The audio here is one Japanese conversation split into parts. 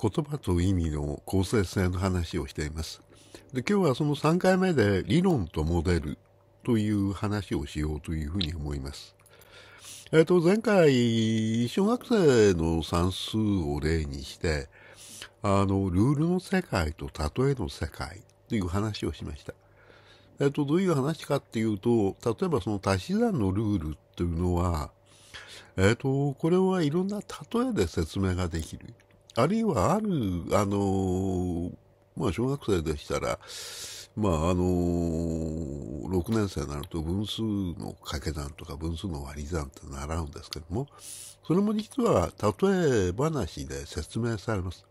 言葉と意味の構成性の話をしています。で今日はその3回目で理論とモデルという話をしようというふうに思います。えっ、ー、と、前回、小学生の算数を例にして、あの、ルールの世界と例えの世界という話をしました。えっ、ー、と、どういう話かっていうと、例えばその足し算のルールっていうのは、えっ、ー、と、これはいろんな例えで説明ができる。あるいはある、あのまあ、小学生でしたら、まあ、あのー、6年生になると分数の掛け算とか分数の割り算って習うんですけども、それも実は例え話で説明されます。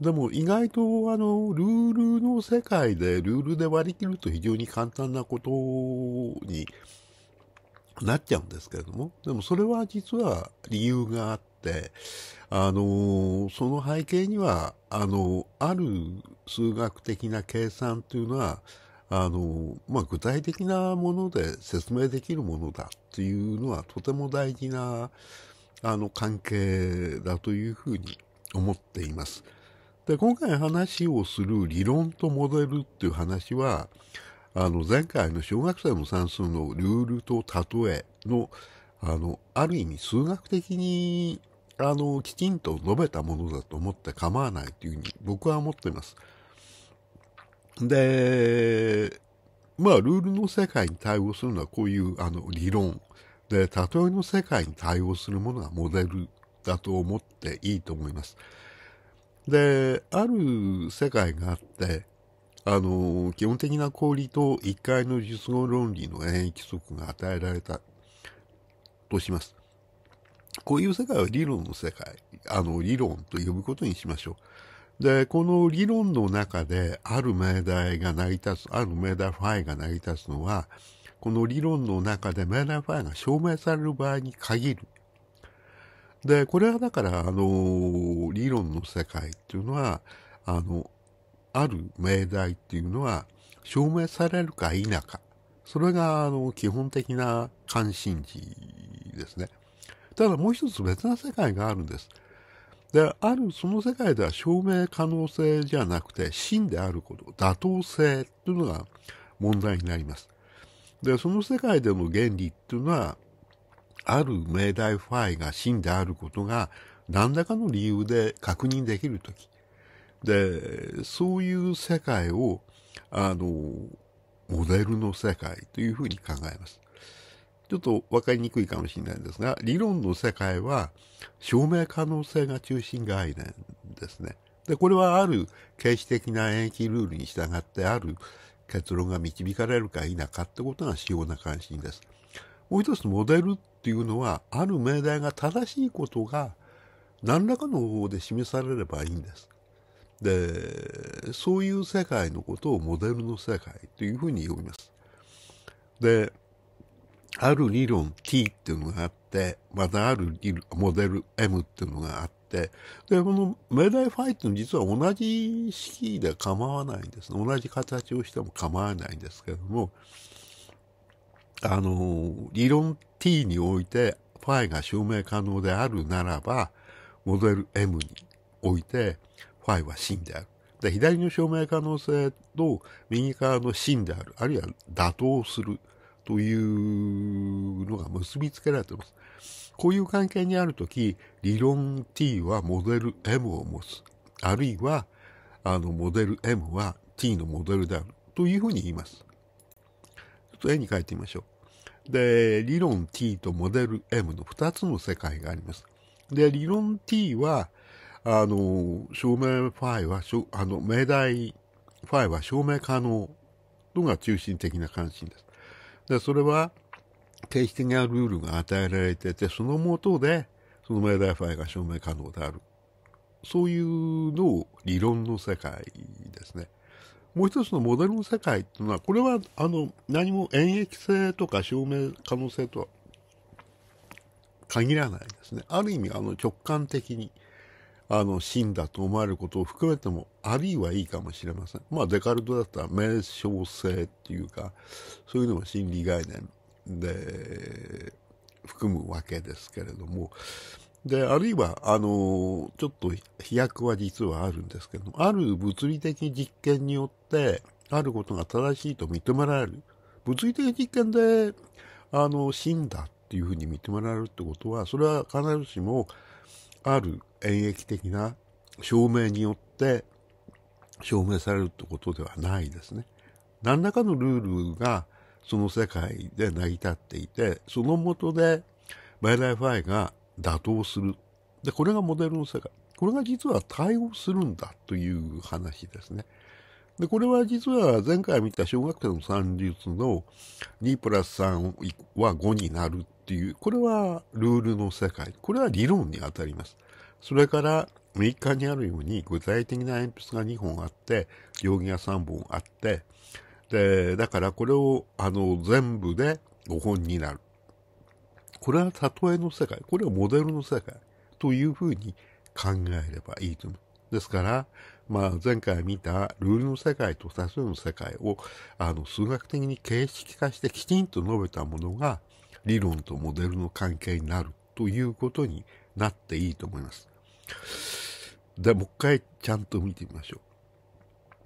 でも意外とあの、ルールの世界でルールで割り切ると非常に簡単なことになっちゃうんですけれども、でもそれは実は理由があっ、あのその背景には、あのある数学的な計算というのは、あのまあ、具体的なもので説明できるものだっていうのはとても大事なあの関係だというふうに思っています。で今回話をする理論とモデルっていう話はあの前回の小学生の算数のルールと例えのあのある意味数学的にあの、きちんと述べたものだと思って構わないというふうに僕は思ってます。で、まあ、ルールの世界に対応するのはこういうあの理論。で、例えの世界に対応するものはモデルだと思っていいと思います。で、ある世界があって、あの、基本的な氷と一回の術語論理の演繹規則が与えられたとします。こういう世界は理論の世界、あの、理論と呼ぶことにしましょう。で、この理論の中で、ある命題が成り立つ、ある命題ファイが成り立つのは、この理論の中で命題ファイが証明される場合に限る。で、これはだから、あの、理論の世界っていうのは、あの、ある命題っていうのは、証明されるか否か。それが、あの、基本的な関心事ですね。ただもう一つ別な世界があるんです。で、あるその世界では証明可能性じゃなくて、真であること、妥当性というのが問題になります。で、その世界での原理っていうのは、ある命題ファイが真であることが何らかの理由で確認できるとき。で、そういう世界を、あの、モデルの世界というふうに考えます。ちょっと分かりにくいかもしれないんですが、理論の世界は証明可能性が中心概念ですね。で、これはある形式的な演疫ルールに従ってある結論が導かれるか否かってことが主要な関心です。もう一つモデルっていうのは、ある命題が正しいことが何らかの方法で示されればいいんです。で、そういう世界のことをモデルの世界というふうに呼びます。で、ある理論 T っていうのがあって、またあるモデル M っていうのがあって、で、この命題ファイっていうのは実は同じ式で構わないんですね。同じ形をしても構わないんですけども、あの、理論 T においてファイが証明可能であるならば、モデル M においてファイは真である。で、左の証明可能性と右側の真である、あるいは妥当する。というのが結びつけられています。こういう関係にあるとき、理論 T はモデル M を持つ。あるいは、あの、モデル M は T のモデルである。というふうに言います。ちょっと絵に描いてみましょう。で、理論 T とモデル M の2つの世界があります。で、理論 T は、あの、証明ファイは、あの、命題ファイは証明可能のが中心的な関心です。で、それは、定期的なルールが与えられてて、そのもとで、そのメダーファイが証明可能である。そういうのを理論の世界ですね。もう一つのモデルの世界っていうのは、これは、あの、何も演疫性とか証明可能性とは限らないですね。ある意味、あの、直感的にあの、真だと思われることを含めても、ありはいいかもしれません。まあ、デカルトだったら、名称性っていうか、そういうのも心理概念で、含むわけですけれども、で、あるいは、あの、ちょっと飛躍は実はあるんですけど、ある物理的実験によって、あることが正しいと認められる。物理的実験で、あの、真だっていうふうに認められるってことは、それは必ずしも、ある演劇的な証明によって証明されるってことではないですね。何らかのルールがその世界で成り立っていて、そのもとでマイライフアイが打倒する。で、これがモデルの世界。これが実は対応するんだという話ですね。で、これは実は前回見た小学生の算術の2プラス3は5になるっていう、これはルールの世界。これは理論に当たります。それから右日にあるように具体的な鉛筆が2本あって、定規が3本あって、で、だからこれをあの全部で5本になる。これは例えの世界、これはモデルの世界というふうに考えればいいと思う。ですから、まあ、前回見たルールの世界と多数の世界をあの数学的に形式化してきちんと述べたものが理論とモデルの関係になるということになっていいと思います。でもう一回ちゃんと見てみましょ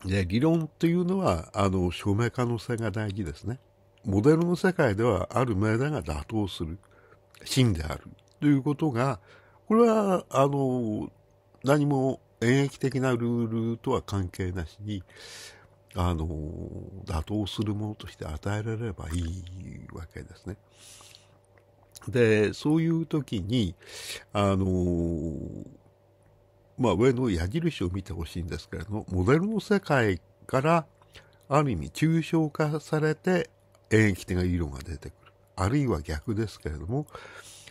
う。で理論というのはあの証明可能性が大事ですね。モデルの世界ではある命題が妥当する真であるということがこれはあの何も演劇的なルールとは関係なしにあの妥当するものとして与えられればいいわけですね。でそういう時にあのまあ、上の矢印を見てほしいんですけれども、モデルの世界からある意味抽象化されて演疫的な色が出てくる。あるいは逆ですけれども、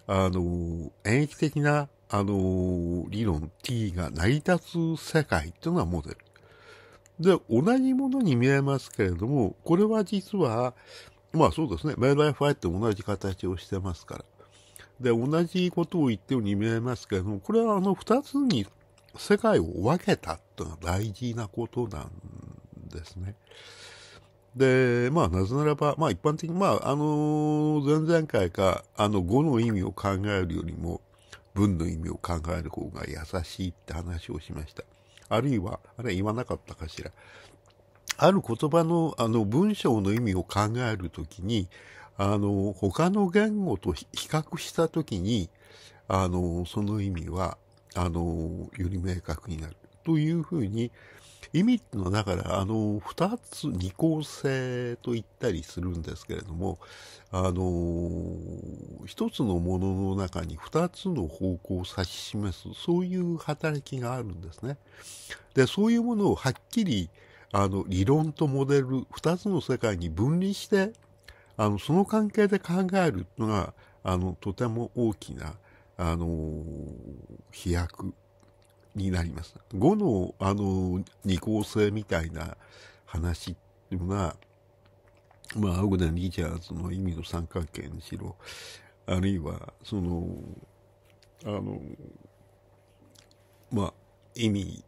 あの、演疫的な、あの、理論 T が成り立つ世界っていうのがモデル。で、同じものに見えますけれども、これは実は、まあそうですね、メ命イファイって同じ形をしてますから。で、同じことを言ってるように見えますけれども、これはあの二つに世界を分けたっていうのは大事なことなんですね。で、まあ、なぜならば、まあ、一般的に、まあ、あの、前々回か、あの、語の意味を考えるよりも、文の意味を考える方が優しいって話をしました。あるいは、あれ言わなかったかしら。ある言葉の、あの、文章の意味を考えるときに、あの、他の言語と比較したときに、あの、その意味は、あの、より明確になる。というふうに、意味っていうのはだから、あの、二つ、二項性と言ったりするんですけれども、あの、一つのものの中に二つの方向を指し示す、そういう働きがあるんですね。で、そういうものをはっきり、あの、理論とモデル、二つの世界に分離して、あの、その関係で考えるのが、あの、とても大きな、あのー、飛躍になります。語の、あのー、二項性みたいな話っていうのは、まあ、アグンリチャーズの意味の三角形にしろ、あるいは、その、あの、まあ、意味い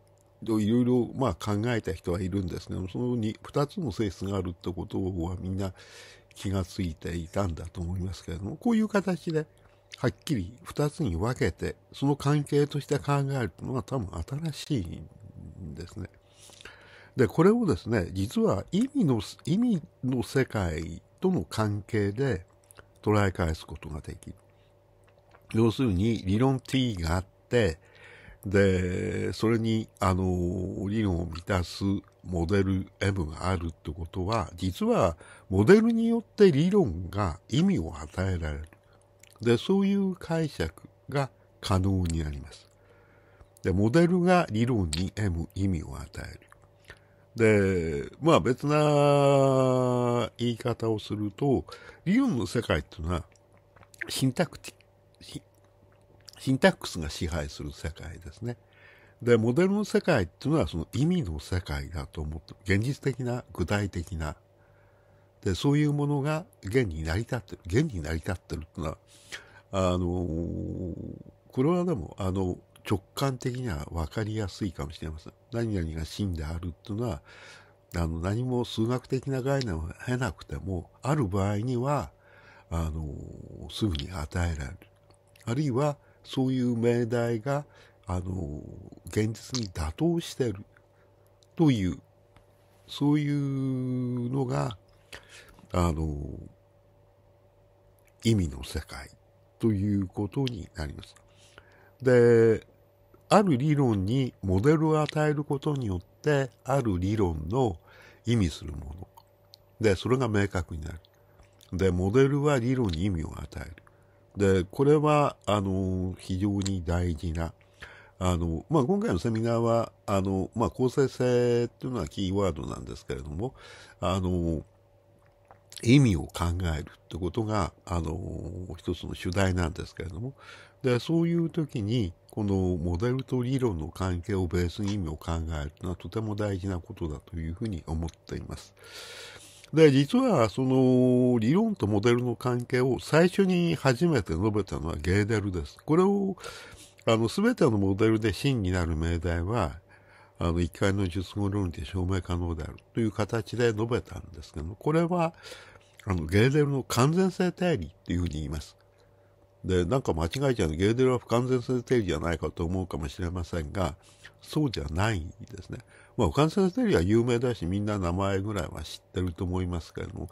ろいろ、まあ、考えた人はいるんですけど、そのに二つの性質があるってことはみんな気がついていたんだと思いますけれども、こういう形で、はっきり二つに分けて、その関係として考えるのが多分新しいんですね。で、これをですね、実は意味の、意味の世界との関係で捉え返すことができる。要するに理論 T があって、で、それに、あの、理論を満たすモデル M があるってことは、実はモデルによって理論が意味を与えられる。で、そういう解釈が可能になります。で、モデルが理論に M 意味を与える。で、まあ別な言い方をすると、理論の世界っていうのは、シンタクティ、シンタックスが支配する世界ですね。で、モデルの世界っていうのはその意味の世界だと思って、現実的な、具体的なで、そういうものが現に成り立ってる。現に成り立ってるってのは、あのー、これはでも、あの、直感的には分かりやすいかもしれません。何々が真であるっていうのは、あの、何も数学的な概念を得なくても、ある場合には、あのー、すぐに与えられる。あるいは、そういう命題が、あのー、現実に妥当してる。という、そういうのが、あの、意味の世界ということになります。で、ある理論にモデルを与えることによって、ある理論の意味するもの。で、それが明確になる。で、モデルは理論に意味を与える。で、これは、あの、非常に大事な。あの、まあ、今回のセミナーは、あの、まあ、構成性っていうのはキーワードなんですけれども、あの、意味を考えるってことが、あの、一つの主題なんですけれども、で、そういう時に、このモデルと理論の関係をベースに意味を考えるのはとても大事なことだというふうに思っています。で、実は、その、理論とモデルの関係を最初に初めて述べたのはゲーデルです。これを、あの、すべてのモデルで真になる命題は、あの、一回の術語論理で証明可能であるという形で述べたんですけども、これは、あの、ゲーデルの完全性定理っていうふうに言います。で、なんか間違えちゃうゲーデルは不完全性定理じゃないかと思うかもしれませんが、そうじゃないんですね。まあ、不完全性定理は有名だし、みんな名前ぐらいは知ってると思いますけれども、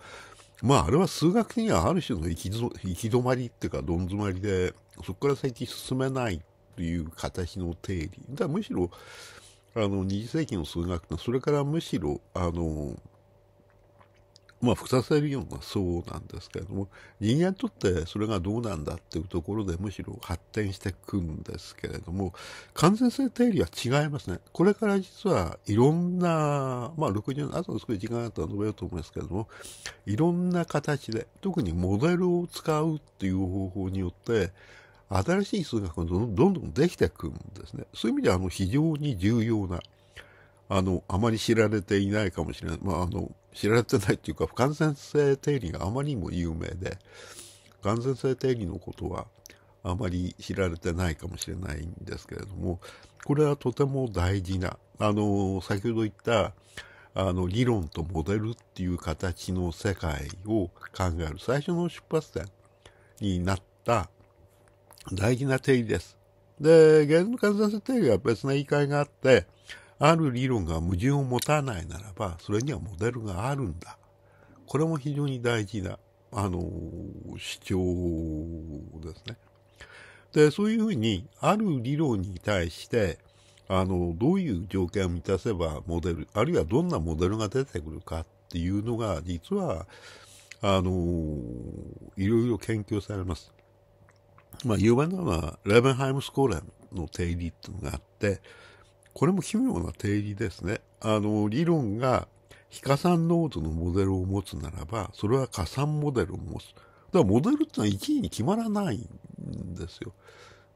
まあ、あれは数学的にはある種の行き止まりっていうか、どん詰まりで、そこから先進めないという形の定理。だむしろ、あの、二次世紀の数学が、それからむしろ、あの、まあ、複雑さ理論がそうなんですけれども、人間にとってそれがどうなんだっていうところでむしろ発展していくんですけれども、完全性定理は違いますね。これから実はいろんな、まあ、60年、あと少し時間があったら述べようと思いますけれども、いろんな形で、特にモデルを使うっていう方法によって、新しい数学がどんどんできてくんですね。そういう意味では、あの、非常に重要な、あの、あまり知られていないかもしれない。まあ、あの、知られてないっていうか、不完全性定理があまりにも有名で、不完全性定理のことは、あまり知られてないかもしれないんですけれども、これはとても大事な、あの、先ほど言った、あの、理論とモデルっていう形の世界を考える最初の出発点になった、大事な定理です。で、ゲームの数出定理は別な言い換えがあって、ある理論が矛盾を持たないならば、それにはモデルがあるんだ。これも非常に大事な、あの、主張ですね。で、そういうふうに、ある理論に対して、あの、どういう条件を満たせばモデル、あるいはどんなモデルが出てくるかっていうのが、実は、あの、いろいろ研究されます。まあ、有名なのは、レーベンハイムスコーレンの定理っていうのがあって、これも奇妙な定理ですね。あの、理論が非加算濃度のモデルを持つならば、それは加算モデルを持つ。だからモデルってのは一位に決まらないんですよ。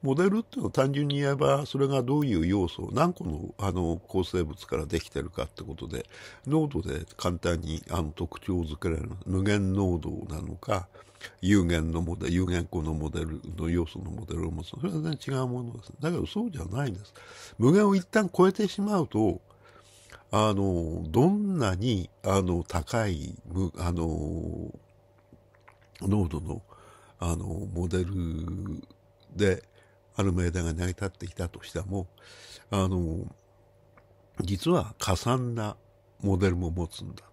モデルっていうのは単純に言えば、それがどういう要素、何個のあの構成物からできてるかってことで、濃度で簡単にあの特徴づけられる。無限濃度なのか、有限のモデル、有限個のモデルの要素のモデルを持つ。それは全然違うものです。だけどそうじゃないんです。無限を一旦超えてしまうと、あの、どんなに、あの、高い、あの、濃度の、あの、モデルで、アルメイダが成り立っていたとしても、あの、実は加算なモデルも持つんだ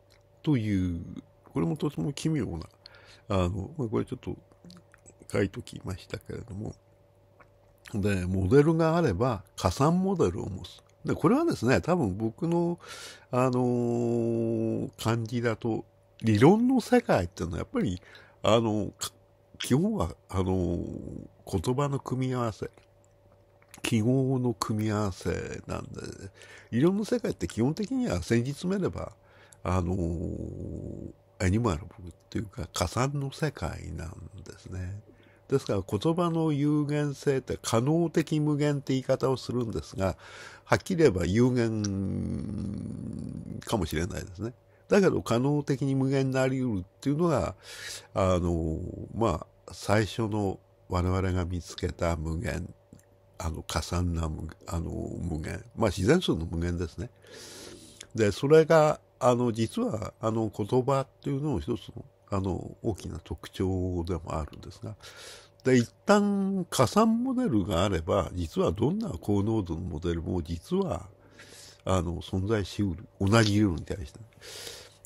という、これもとても奇妙な、あの、これちょっと書いときましたけれども、で、モデルがあれば加算モデルを持つ。で、これはですね、多分僕の、あのー、感じだと、理論の世界っていうのはやっぱり、あの、基本は、あのー、言葉の組み合わせ、記号の組み合わせなんで、ろんの世界って基本的には先日めれば、あのー、アニマルっていうか、加算の世界なんですね。ですから言葉の有限性って可能的無限って言い方をするんですが、はっきり言えば有限かもしれないですね。だけど可能的に無限になり得るっていうのが、あの、まあ、最初の我々が見つけた無限、あの、加算な無あの無限、まあ自然数の無限ですね。で、それが、あの、実は、あの、言葉っていうのも一つの、あの、大きな特徴でもあるんですが、で、一旦加算モデルがあれば、実はどんな高濃度のモデルも、実は、あの、存在しうる。同じ色に対して。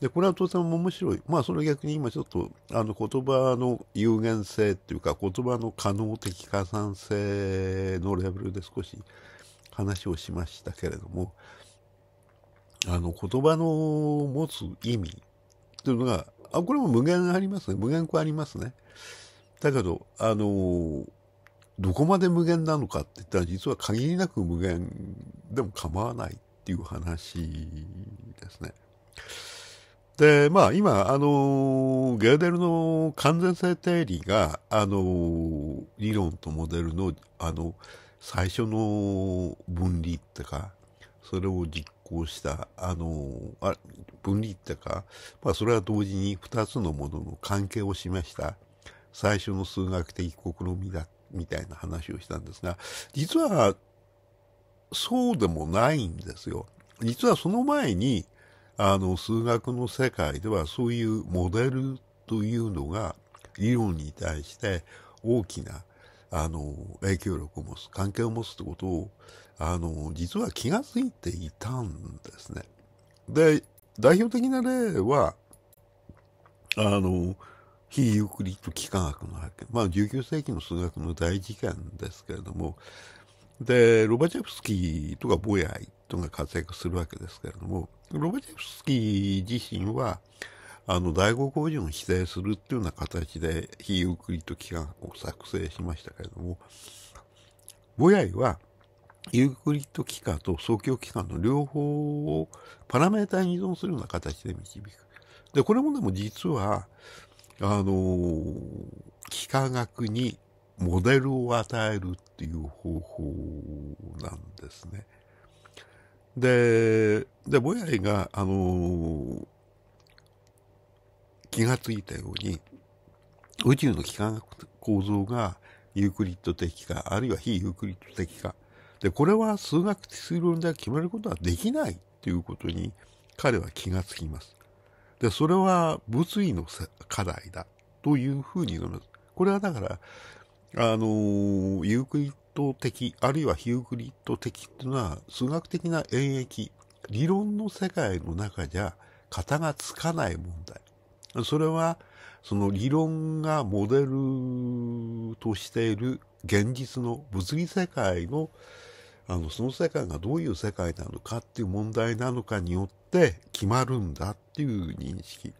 で、これは当然面白い。まあ、それ逆に今ちょっと、あの、言葉の有限性っていうか、言葉の可能的加算性のレベルで少し話をしましたけれども、あの、言葉の持つ意味っていうのが、あ、これも無限ありますね。無限個ありますね。だけど、あの、どこまで無限なのかって言ったら、実は限りなく無限でも構わないっていう話ですね。で、まあ今、あのゲーデルの完全性定理が、あの理論とモデルの、あの、最初の分離ってか、それを実行した、あのあ分離ってか、まあそれは同時に2つのものの関係を示した最初の数学的試みだ、みたいな話をしたんですが、実はそうでもないんですよ。実はその前に、あの、数学の世界ではそういうモデルというのが理論に対して大きな、あの、影響力を持つ、関係を持つってことを、あの、実は気がついていたんですね。で、代表的な例は、あの、非ユークリッド幾何学の発見。まあ、19世紀の数学の大事件ですけれども、で、ロバチェフスキーとかボヤイとか活躍するわけですけれども、ロバチェフスキー自身は、あの、第五工場を否定するっていうような形で、非ユークリッド機関を作成しましたけれども、ボヤイは、ユークリッド機関と総教機関の両方をパラメータに依存するような形で導く。で、これもでも実は、あの、幾何学にモデルを与えるっていう方法なんですね。で、で、ぼやいが、あのー、気がついたように、宇宙の幾何学構造がユークリッド的か、あるいは非ユークリッド的か。で、これは数学推論では決めることはできないっていうことに彼は気がつきます。で、それは物理の課題だというふうに述べます。これはだから、あのー、ユークリト的、あるいはヒューグリッド的というのは、数学的な演疫、理論の世界の中じゃ、型がつかない問題。それは、その理論がモデルとしている現実の物理世界の、あの、その世界がどういう世界なのかっていう問題なのかによって決まるんだっていう認識。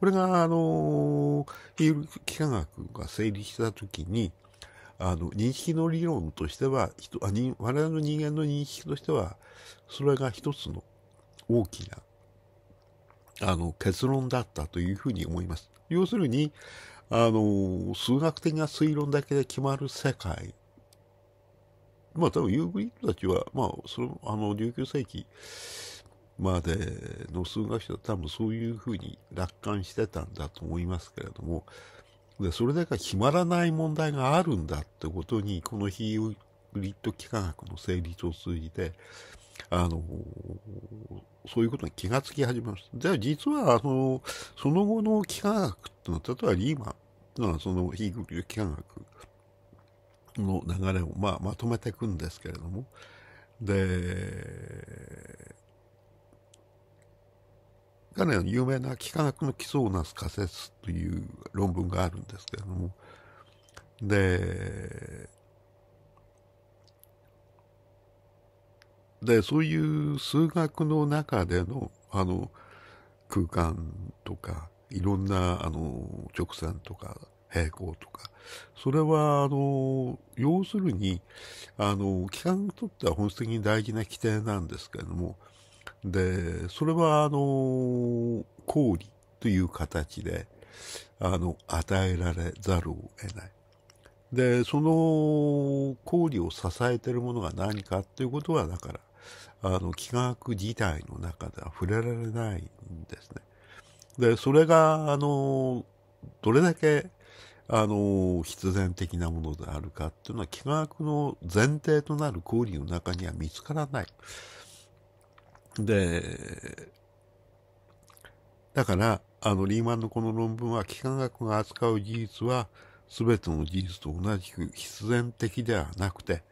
これが、あの、比喩幾何学が成立したときに、あの、認識の理論としては、人あ人我々の人間の認識としては、それが一つの大きな、あの、結論だったというふうに思います。要するに、あの、数学的な推論だけで決まる世界。まあ多分ユーグリッドたちは、まあ、その、あの、19世紀までの数学者は多分そういうふうに楽観してたんだと思いますけれども、で、それだけ決まらない問題があるんだってことに、このヒーリッド幾何学の成立を通じて、あの、そういうことに気がつき始めました。じゃあ実は、あの、その後の幾何学ってのは、例えばリーマンのそのヒーグド幾何学の流れを、まあ、まとめていくんですけれども、で、彼の有名な幾何学の基礎をなす仮説という論文があるんですけれども、で、で、そういう数学の中での、あの、空間とか、いろんな、あの、直線とか、平行とか、それは、あの、要するに、あの、幾何学にとっては本質的に大事な規定なんですけれども、で、それは、あの、氷という形で、あの、与えられざるを得ない。で、その氷を支えているものが何かっていうことは、だから、あの、気学自体の中では触れられないんですね。で、それが、あの、どれだけ、あの、必然的なものであるかっていうのは、気学の前提となる氷の中には見つからない。で、だから、あの、リーマンのこの論文は、幾何学が扱う事実は、すべての事実と同じく必然的ではなくて、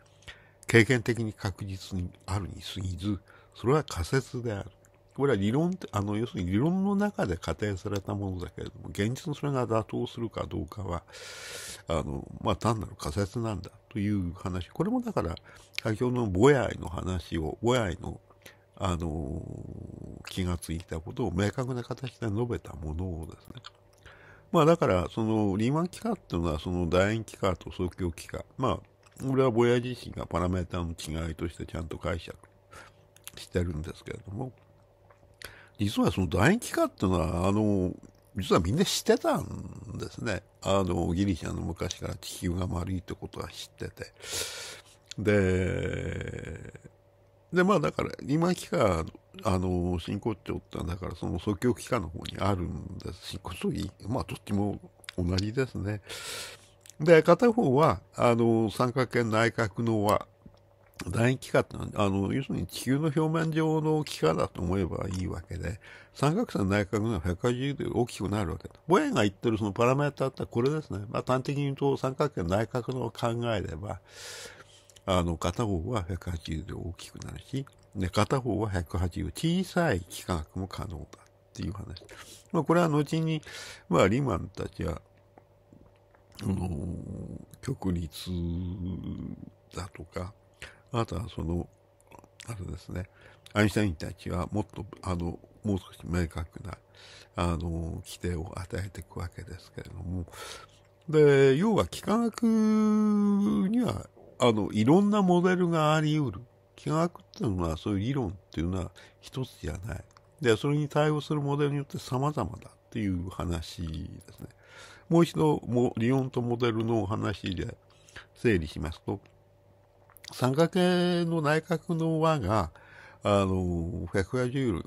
経験的に確実にあるに過ぎず、それは仮説である。これは理論、あの、要するに理論の中で仮定されたものだけれども、現実のそれが妥当するかどうかは、あの、まあ、単なる仮説なんだという話。これもだから、先ほどのボヤイの話を、ボヤイのあの気がついたことを明確な形で述べたものをですね。まあだから、そのリーマン期間っていうのは、その楕円期間と双極期間。まあ、俺はボヤ自身がパラメータの違いとしてちゃんと解釈してるんですけれども、実はその楕円期間っていうのは、あの、実はみんな知ってたんですね。あの、ギリシャの昔から地球が丸いってことは知ってて。で、で、まあだから、今期間、あの、真骨頂ってだからその即興期間の方にあるんです。真骨頂まあどっちも同じですね。で、片方は、あの、三角形内角の和、大気化ってあの、要するに地球の表面上の気化だと思えばいいわけで、三角線内角が180度大きくなるわけだ。ボヤが言ってるそのパラメーターってこれですね。まあ端的に言うと三角形内角の考えれば、あの、片方は180で大きくなるし、で、片方は180小さい幾何学も可能だっていう話。まあ、これは後に、まあ、リマンたちは、あの極だとか、あとはその、あとですね、アインシュタインたちはもっと、あの、もう少し明確な、あの、規定を与えていくわけですけれども、で、要は幾何学にはあの、いろんなモデルがあり得る。気が学っていうのは、そういう理論っていうのは一つじゃない。で、それに対応するモデルによって様々だっていう話ですね。もう一度、も理論とモデルの話で整理しますと、三角形の内角の和が、あの、180より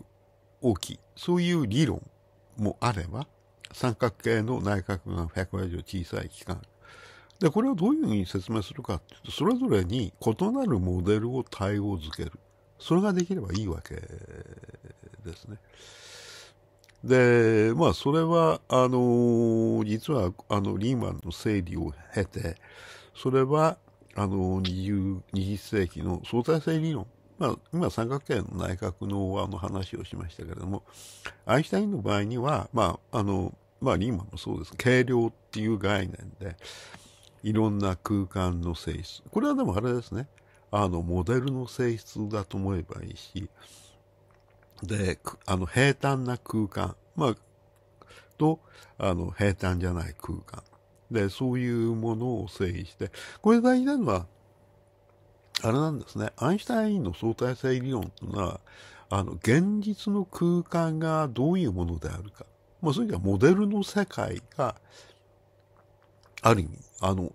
大きい。そういう理論もあれば、三角形の内角が180小さい期間で、これをどういうふうに説明するかっていうと、それぞれに異なるモデルを対応づける。それができればいいわけですね。で、まあ、それは、あの、実は、あの、リーマンの整理を経て、それは、あの、20, 世紀の相対性理論。まあ、今、三角形の内角のあの話をしましたけれども、アインシュタインの場合には、まあ、あの、まあ、リーマンもそうです。軽量っていう概念で、いろんな空間の性質。これはでもあれですね。あの、モデルの性質だと思えばいいし、で、あの、平坦な空間。まあ、と、あの、平坦じゃない空間。で、そういうものを整理して、これ大事なのは、あれなんですね。アインシュタインの相対性理論というのは、あの、現実の空間がどういうものであるか。まあ、それかはモデルの世界が、ある意味、あの、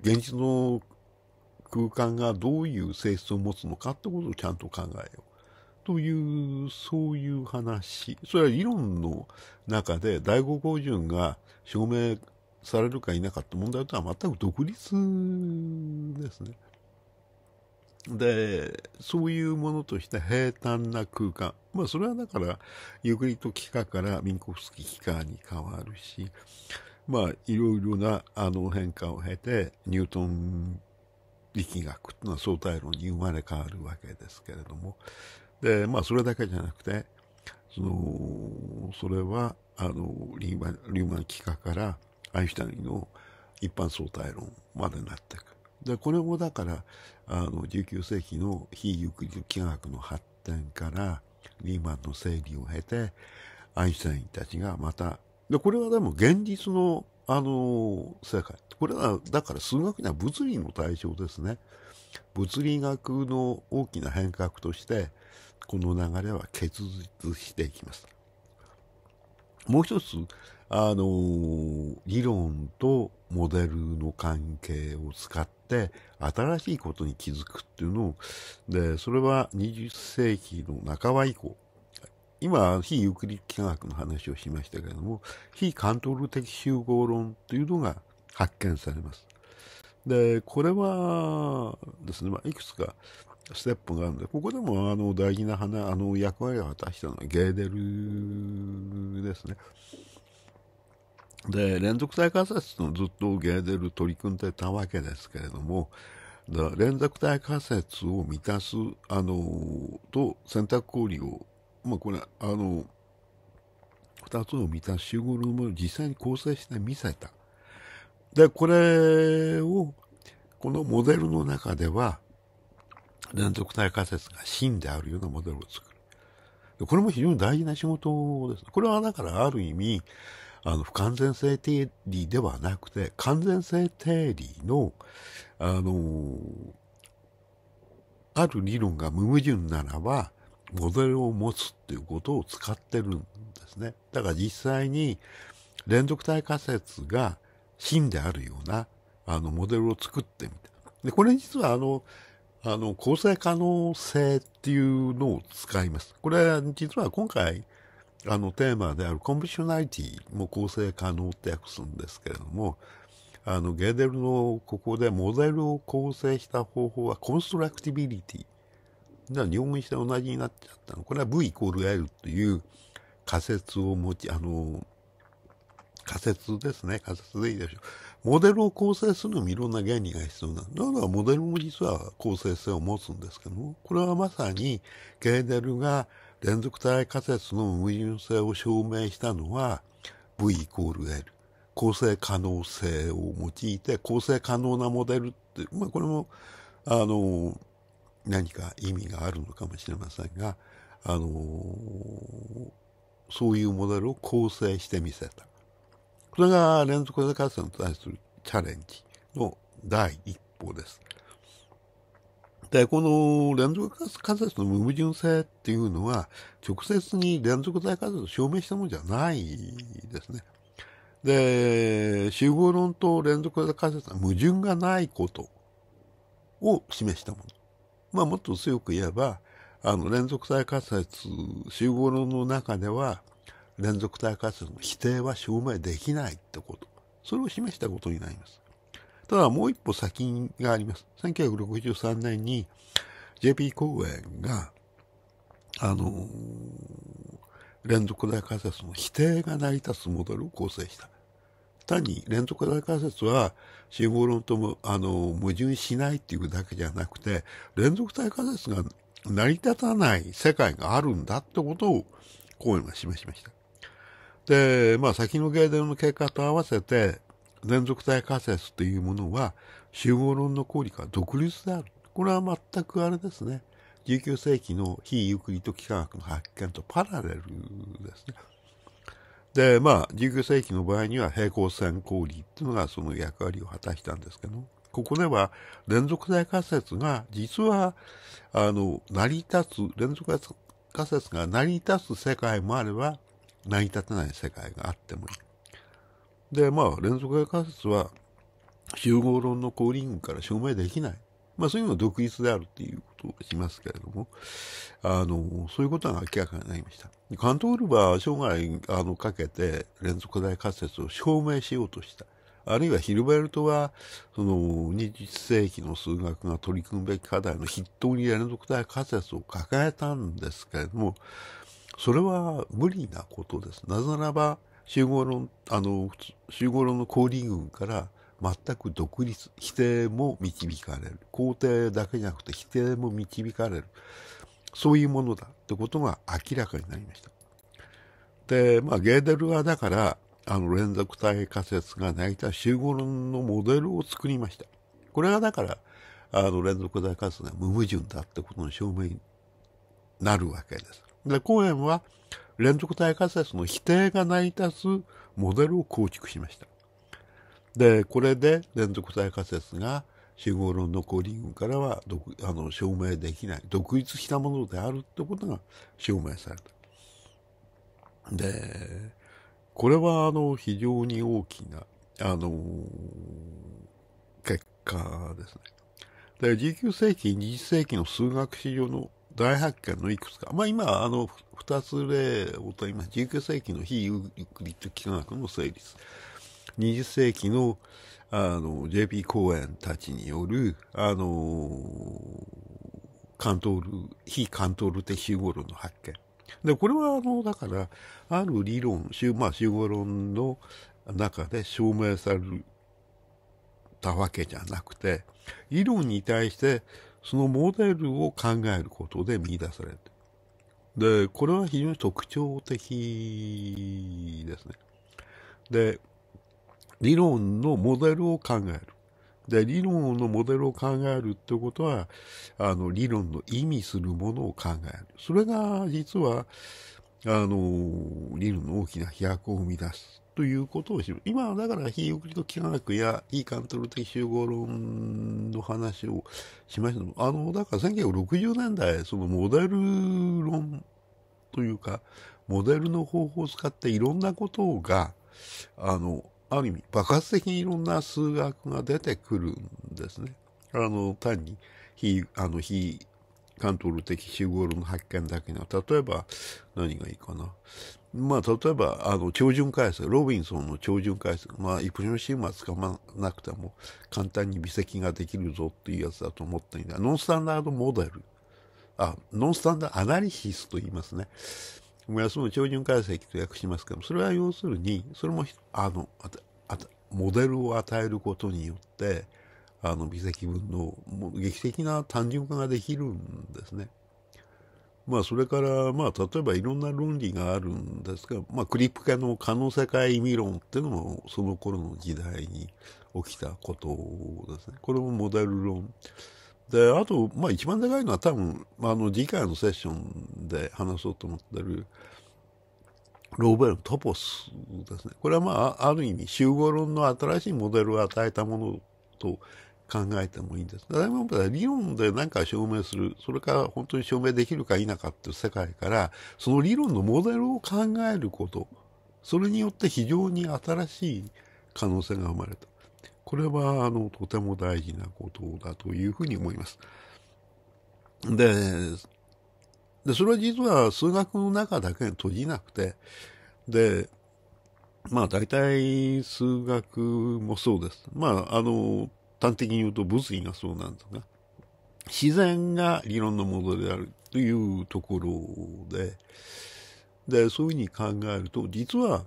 現実の空間がどういう性質を持つのかってことをちゃんと考えよう。という、そういう話。それは理論の中で、第五項順が証明されるか否かって問題とは全く独立ですね。で、そういうものとして平坦な空間。まあ、それはだから、ゆっくりと幾何から民国式幾何に変わるし、まあ、いろいろなあの変化を経て、ニュートン力学というのは相対論に生まれ変わるわけですけれども、で、まあ、それだけじゃなくて、その、それは、あの、リーマン、リーマン幾何からアインシュタインの一般相対論までなっていく。で、これもだから、あの、19世紀の非有機幾何学の発展から、リーマンの整理を経て、アインシュタインたちがまたで、これはでも現実の、あの世界。これは、だから数学には物理の対象ですね。物理学の大きな変革として、この流れは結実していきます。もう一つ、あの理論とモデルの関係を使って新しいことに気づくっていうのを、で、それは20世紀の半ば以降、今、非ユークリッド幾何学の話をしましたけれども、非カントロール的集合論というのが発見されます。で、これはですね、まあ、いくつかステップがあるんで、ここでもあの大事な花、あの役割を果たしたのはゲーデルですね。で、連続体仮説のずっとゲーデル取り組んでたわけですけれども、連続体仮説を満たす、あの、と選択行為をまあ、これ、あの、二つを見た集合のもの実際に交際して見せた。で、これを、このモデルの中では、連続体仮説が真であるようなモデルを作る。これも非常に大事な仕事です。これはだからある意味、あの、不完全性定理ではなくて、完全性定理の、あの、ある理論が無矛盾ならば、モデルを持つっていうことを使ってるんですね。だから実際に連続体仮説が真であるようなあのモデルを作ってみた。で、これ実はあの、あの、構成可能性っていうのを使います。これ実は今回、あのテーマであるコンビショナリティも構成可能って訳すんですけれども、あの、ゲーデルのここでモデルを構成した方法はコンストラクティビリティだから日して同じになっちゃったの。これは V イコール L という仮説を持ち、あの、仮説ですね。仮説でいいでしょう。モデルを構成するのもいろんな原理が必要なの。だからモデルも実は構成性を持つんですけども、これはまさにゲーデルが連続体仮説の矛盾性を証明したのは V イコール L。構成可能性を用いて、構成可能なモデルって、まあこれも、あの、何か意味があるのかもしれませんが、あのー、そういうモデルを構成してみせた。それが連続で活動に対するチャレンジの第一歩です。で、この連続仮説の無矛盾性っていうのは、直接に連続大仮説を証明したものじゃないですね。で、集合論と連続仮説は矛盾がないことを示したもの。まあ、もっと強く言えば、あの、連続体仮説、集合論の中では、連続体仮説の否定は証明できないってこと。それを示したことになります。ただ、もう一歩先があります。1963年に、JP 公園が、あのー、連続大仮説の否定が成り立つモデルを構成した。単に連続大仮説は進合論とも、あの、矛盾しないっていうだけじゃなくて、連続大仮説が成り立たない世界があるんだってことを、いうのが示しました。で、まあ、先の芸伝の経過と合わせて、連続体仮説というものは、集合論の効力は独立である。これは全くあれですね。19世紀の非ユークリッド幾何学の発見とパラレルですね。で、まあ、19世紀の場合には平行線氷っていうのがその役割を果たしたんですけど、ここでは連続性仮説が実は、あの、成り立つ、連続仮説が成り立つ世界もあれば、成り立たない世界があってもいい。で、まあ、連続性仮説は集合論の降群から証明できない。まあ、そういうのは独立であるっていうしますけれども、あの、そういうことが明らかになりました。カントールは生涯、あの、かけて連続大仮説を証明しようとした。あるいはヒルベルトは、その、20世紀の数学が取り組むべき課題の筆頭に連続大仮説を抱えたんですけれども、それは無理なことです。なぜならば、集合論、あの、集合論の氷群から全く独立、否定も導かれる。肯定だけじゃなくて否定も導かれる。そういうものだってことが明らかになりました。で、まあ、ゲーデルはだから、あの、連続体仮説が成り立つ集合論のモデルを作りました。これがだから、あの、連続体仮説が無矛盾だってことの証明になるわけです。で、コーエンは、連続体仮説の否定が成り立つモデルを構築しました。でこれで連続体仮説が死後論のコーリングからはあの証明できない独立したものであるってことが証明された。でこれはあの非常に大きなあの結果ですね。で19世紀20世紀の数学史上の大発見のいくつか、まあ、今あの2つ例をとります19世紀の非ユークリッド幾何学の成立20世紀の、あの、JP 公演たちによる、あの、カントール、非カントール的集合論の発見。で、これは、あの、だから、ある理論、まあ、集合論の中で証明されたわけじゃなくて、理論に対して、そのモデルを考えることで見出されて。で、これは非常に特徴的ですね。で、理論のモデルを考える。で、理論のモデルを考えるってことは、あの、理論の意味するものを考える。それが、実は、あの、理論の大きな飛躍を生み出すということを知る。今はだから、非ユークリッド幾何学や、非カントル的集合論の話をしました。あの、だから1960年代、そのモデル論というか、モデルの方法を使っていろんなことが、あの、ある意味、爆発的にいろんな数学が出てくるんですね。あの、単に、非、あの、非カントール的集合論の発見だけには、例えば、何がいいかな。まあ、例えば、あの、超準回数、ロビンソンの超準回数、まあ、イプシロンシームは使わなくても、簡単に微積ができるぞっていうやつだと思ったんだ。ノンスタンダードモデル。あ、ノンスタンダードアナリシスと言いますね。もやすむ超純解析と訳しますけどそれは要するに、それも、あの、ああモデルを与えることによって、あの、微積分のもう、劇的な単純化ができるんですね。まあ、それから、まあ、例えばいろんな論理があるんですが、まあ、クリップ化の可能世界意論っていうのも、その頃の時代に起きたことですね。これもモデル論。であと、まあ、一番でかいのは多分、まあ、あの次回のセッションで話そうと思ってるローベルのトポスですねこれは、まあ、ある意味集合論の新しいモデルを与えたものと考えてもいいんです。だいぶ理論で何か証明する、それから本当に証明できるか否かっていう世界から、その理論のモデルを考えること、それによって非常に新しい可能性が生まれた。これは、あの、とても大事なことだというふうに思います。で、で、それは実は数学の中だけに閉じなくて、で、まあ大体数学もそうです。まああの、端的に言うと物理がそうなんですが、自然が理論のものであるというところで、で、そういうふうに考えると、実は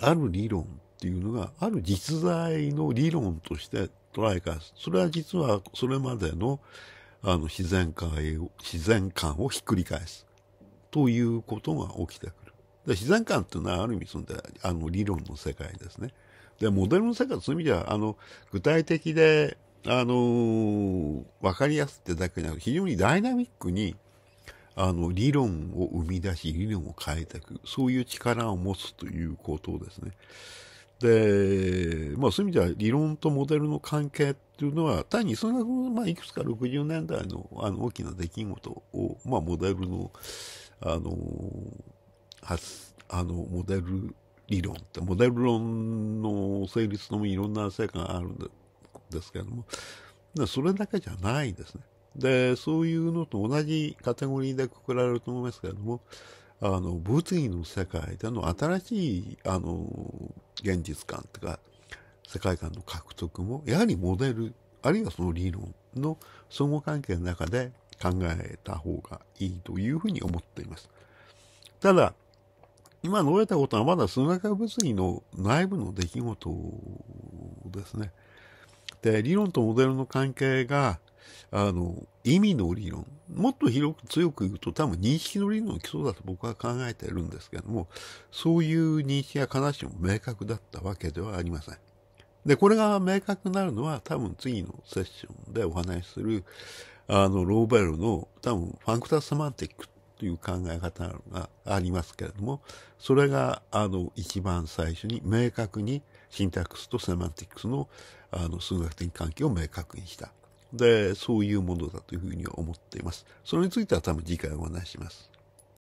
ある理論っていうのが、ある実在の理論として捉えか、それは実はそれまでの、あの、自然界を、自然観をひっくり返す。ということが起きてくる。自然観っていうのはある意味そあの、理論の世界ですね。で、モデルの世界そういう意味では、あの、具体的で、あのー、わかりやすってだけじゃなく、非常にダイナミックに、あの、理論を生み出し、理論を変えていく。そういう力を持つということですね。で、まあ、そういう意味では理論とモデルの関係っていうのは、単にその、まあ、いくつか60年代のあの大きな出来事を、まあ、モデルの、あの、発、あの、モデル理論って、モデル論の成立のいろんな成果があるんですけれども、それだけじゃないですね。で、そういうのと同じカテゴリーでくくられると思いますけれども、あの、物理の世界での新しい、あの、現実感とか、世界観の獲得も、やはりモデル、あるいはその理論の相互関係の中で考えた方がいいというふうに思っています。ただ、今述べたことはまだ数学物理の内部の出来事ですね。で、理論とモデルの関係が、あの、意味の理論、もっと広く強く言うと多分認識の理論の基礎だと僕は考えているんですけども、そういう認識が必ずしも明確だったわけではありません。で、これが明確になるのは多分次のセッションでお話しする、あの、ローベルの多分ファンクタセマンティックという考え方がありますけれども、それがあの一番最初に明確にシンタックスとセマンティックスのあの数学的関係を明確にした。で、そういうものだというふうに思っています。それについては多分次回お話します。